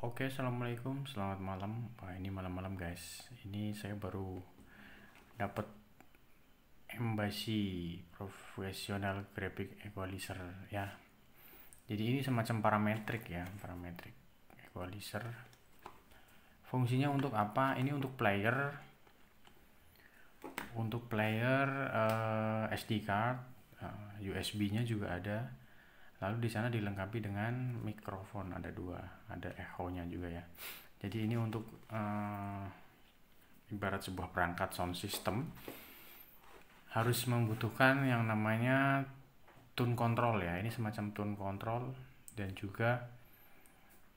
Oke, okay, assalamualaikum, selamat malam. Wah, ini malam-malam guys. Ini saya baru dapat embassy profesional graphic equalizer ya. Jadi ini semacam parametrik ya, parametrik equalizer. Fungsinya untuk apa? Ini untuk player, untuk player uh, eh, SD card, uh, eh, USB-nya juga ada Lalu di sana dilengkapi dengan mikrofon ada dua, ada echo-nya juga ya. Jadi ini untuk uh, ibarat sebuah perangkat sound system harus membutuhkan yang namanya tone control ya. Ini semacam tone control dan juga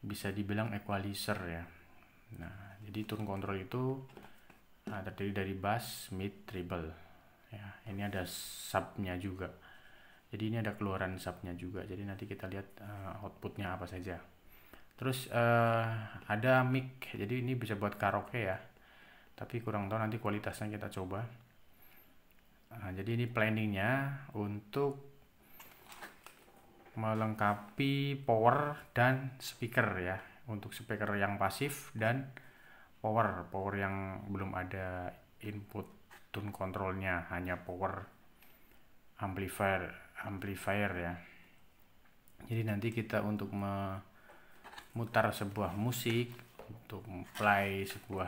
bisa dibilang equalizer ya. Nah, jadi tone control itu eh, terdiri dari bass, mid, treble. Ya, ini ada subnya juga jadi ini ada keluaran subnya juga jadi nanti kita lihat uh, outputnya apa saja terus uh, ada mic jadi ini bisa buat karaoke ya tapi kurang tahu nanti kualitasnya kita coba nah, jadi ini planningnya untuk melengkapi power dan speaker ya untuk speaker yang pasif dan power power yang belum ada input tune controlnya hanya power amplifier amplifier ya jadi nanti kita untuk memutar sebuah musik untuk play sebuah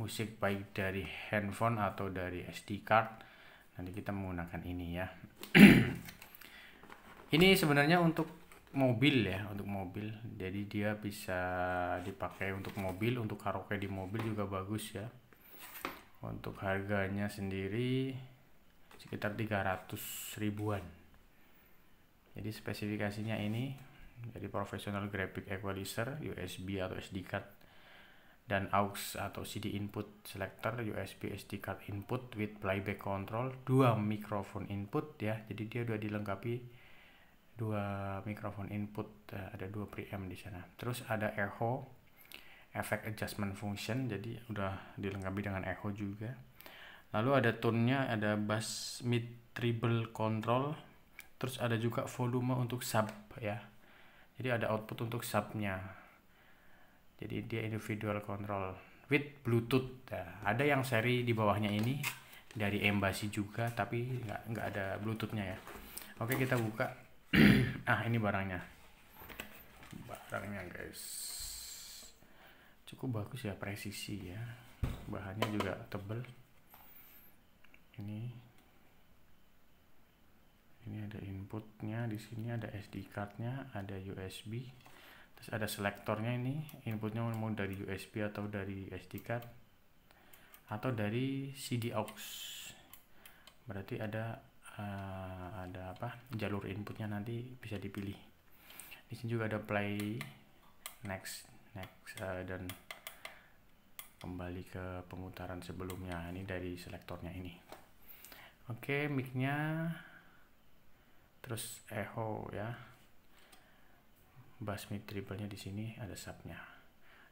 musik baik dari handphone atau dari SD card nanti kita menggunakan ini ya ini sebenarnya untuk mobil ya untuk mobil jadi dia bisa dipakai untuk mobil untuk karaoke di mobil juga bagus ya untuk harganya sendiri sekitar 300 ribuan jadi spesifikasinya ini jadi professional graphic equalizer USB atau SD card dan aux atau CD input selector USB SD card input with playback control dua mikrofon input ya jadi dia sudah dilengkapi dua mikrofon input eh, ada dua preamp di sana terus ada echo effect adjustment function jadi udah dilengkapi dengan echo juga lalu ada tone-nya ada bass mid treble control terus ada juga volume untuk sub ya jadi ada output untuk subnya jadi dia individual control with bluetooth ya. ada yang seri di bawahnya ini dari embassy juga tapi nggak nggak ada bluetoothnya ya oke kita buka ah ini barangnya barangnya guys cukup bagus ya presisi ya bahannya juga tebel ini ini ada inputnya di sini ada SD cardnya ada USB terus ada selektornya ini inputnya mau dari USB atau dari SD card atau dari CD aux berarti ada uh, ada apa jalur inputnya nanti bisa dipilih di sini juga ada play next next uh, dan kembali ke pemutaran sebelumnya ini dari selektornya ini Oke, micnya terus echo ya. Bass mid triple-nya di sini ada sub-nya.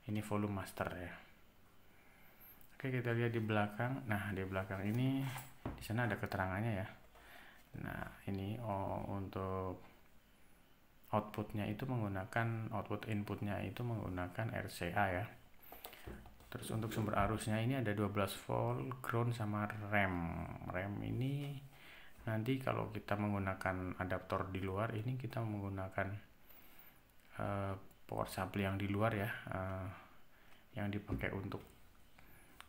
Ini volume master ya. Oke, kita lihat di belakang. Nah, di belakang ini di sana ada keterangannya ya. Nah, ini oh, untuk outputnya itu menggunakan output inputnya itu menggunakan RCA ya terus untuk sumber arusnya ini ada 12 volt ground sama rem rem ini nanti kalau kita menggunakan adaptor di luar ini kita menggunakan uh, power supply yang di luar ya uh, yang dipakai untuk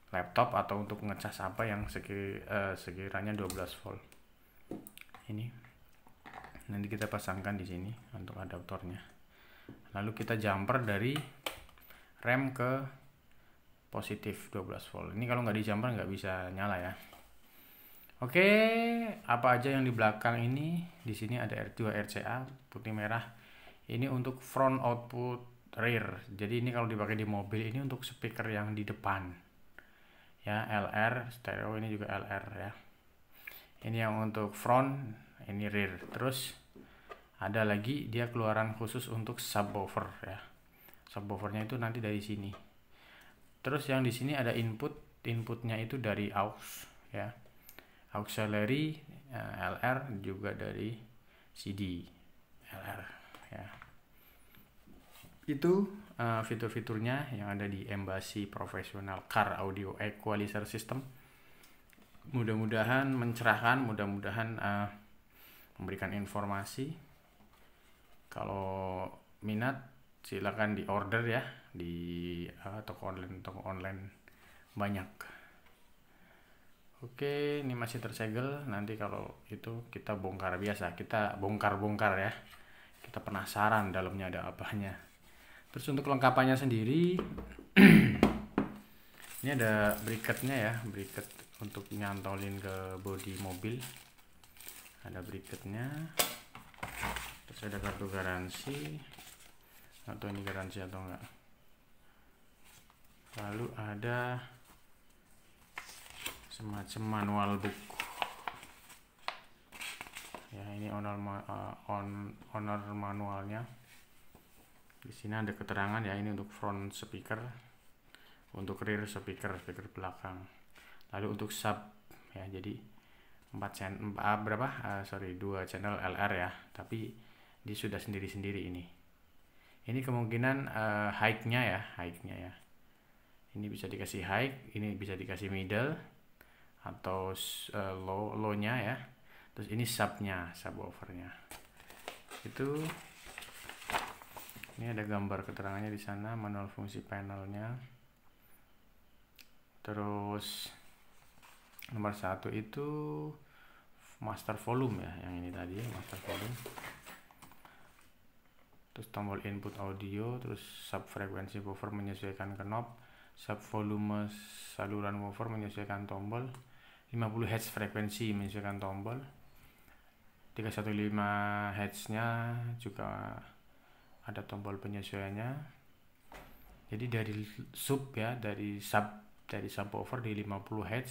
laptop atau untuk ngecas apa yang seki, uh, eh, sekiranya 12 volt ini nanti kita pasangkan di sini untuk adaptornya lalu kita jumper dari rem ke positif 12 volt ini kalau nggak dijamper nggak bisa nyala ya oke apa aja yang di belakang ini di sini ada R2 RCA putih merah ini untuk front output rear jadi ini kalau dipakai di mobil ini untuk speaker yang di depan ya LR stereo ini juga LR ya ini yang untuk front ini rear terus ada lagi dia keluaran khusus untuk subwoofer ya subwoofernya itu nanti dari sini terus yang di sini ada input inputnya itu dari aux ya auxiliary eh, LR juga dari CD LR ya itu uh, fitur-fiturnya yang ada di Embassy Professional Car Audio Equalizer System mudah-mudahan mencerahkan mudah-mudahan uh, memberikan informasi kalau minat silakan di order ya di uh, toko online toko online banyak oke ini masih tersegel nanti kalau itu kita bongkar biasa kita bongkar-bongkar ya kita penasaran dalamnya ada apanya terus untuk kelengkapannya sendiri ini ada bracketnya ya bracket untuk nyantolin ke body mobil ada bracketnya terus ada kartu garansi atau ini garansi atau enggak lalu ada semacam manual book ya ini owner uh, on owner manualnya di sini ada keterangan ya ini untuk front speaker untuk rear speaker speaker belakang lalu untuk sub ya jadi 4 channel ah, berapa uh, sorry dua channel LR ya tapi dia sudah sendiri-sendiri ini ini kemungkinan uh, high-nya ya high-nya ya ini bisa dikasih high ini bisa dikasih middle atau uh, low low-nya ya terus ini sub-nya, subnya subwoofernya itu ini ada gambar keterangannya di sana manual fungsi panelnya terus nomor satu itu master volume ya yang ini tadi master volume terus tombol input audio terus sub frekuensi buffer menyesuaikan knob Sub volume saluran woofer menyesuaikan tombol 50 Hz frekuensi menyesuaikan tombol 315 Hz nya juga ada tombol penyesuaiannya jadi dari sub ya dari sub dari subwoofer di 50 Hz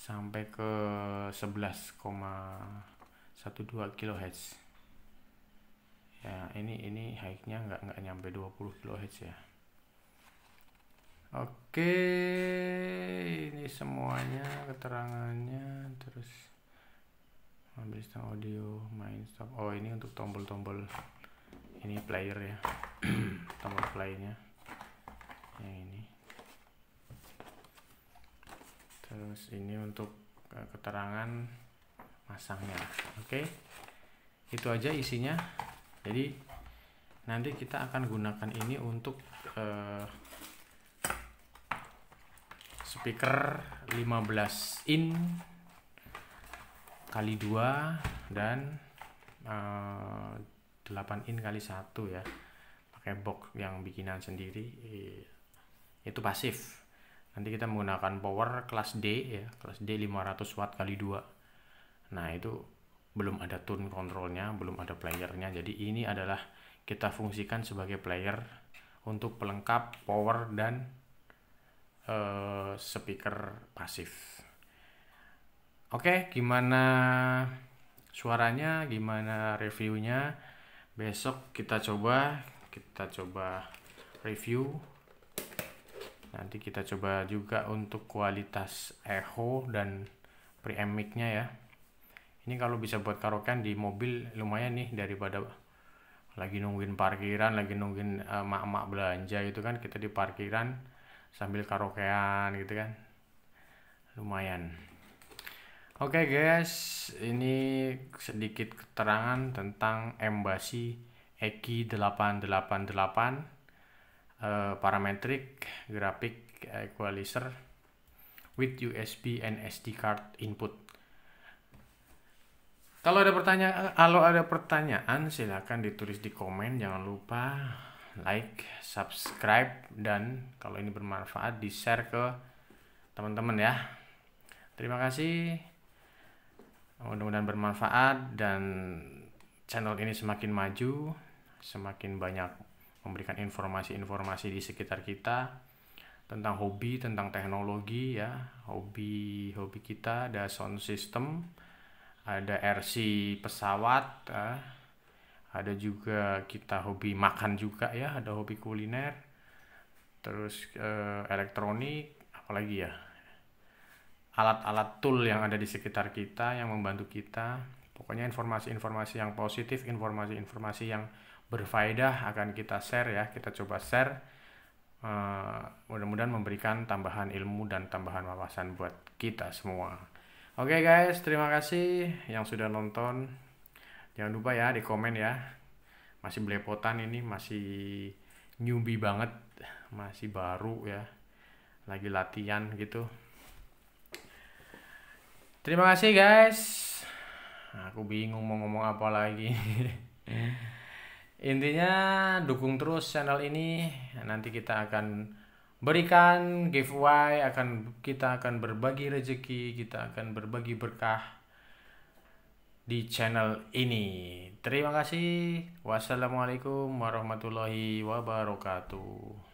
sampai ke 11,12 kHz ya ini ini high nya nggak nggak nyampe 20 kHz ya Oke, ini semuanya keterangannya terus ambil audio, main stop. Oh, ini untuk tombol-tombol ini player ya. tombol play Yang ini. Terus ini untuk eh, keterangan masangnya. Oke. Itu aja isinya. Jadi nanti kita akan gunakan ini untuk uh, speaker 15 in kali dua dan uh, eh, 8 in kali satu ya pakai box yang bikinan sendiri eh, itu pasif nanti kita menggunakan power kelas D ya kelas D 500 watt kali dua nah itu belum ada tone controlnya belum ada playernya jadi ini adalah kita fungsikan sebagai player untuk pelengkap power dan Eh, speaker pasif. Oke, okay, gimana suaranya, gimana reviewnya? Besok kita coba, kita coba review. Nanti kita coba juga untuk kualitas echo dan preamp mic-nya ya. Ini kalau bisa buat karaokean di mobil lumayan nih daripada lagi nungguin parkiran, lagi nungguin emak-emak eh, uh, belanja gitu kan kita di parkiran sambil karaokean gitu kan lumayan oke okay guys ini sedikit keterangan tentang embassy EKI 888 uh, eh, parametric grafik equalizer with USB and SD card input kalau ada pertanyaan, eh, kalau ada pertanyaan silahkan ditulis di komen. Jangan lupa like, subscribe, dan kalau ini bermanfaat di-share ke teman-teman ya. Terima kasih. Mudah-mudahan bermanfaat dan channel ini semakin maju, semakin banyak memberikan informasi-informasi di sekitar kita tentang hobi, tentang teknologi ya, hobi hobi kita ada sound system, ada RC pesawat, eh, ada juga kita hobi makan juga ya ada hobi kuliner terus eh, elektronik apalagi ya alat-alat tool yang ada di sekitar kita yang membantu kita pokoknya informasi-informasi yang positif informasi-informasi yang berfaedah akan kita share ya kita coba share uh, mudah-mudahan memberikan tambahan ilmu dan tambahan wawasan buat kita semua oke okay guys terima kasih yang sudah nonton Jangan lupa ya di komen ya. Masih belepotan ini, masih newbie banget, masih baru ya. Lagi latihan gitu. Terima kasih guys. Aku bingung mau ngomong apa lagi. Intinya dukung terus channel ini. Nanti kita akan berikan giveaway akan kita akan berbagi rezeki kita akan berbagi berkah di channel ini. Terima kasih. Wassalamualaikum warahmatullahi wabarakatuh.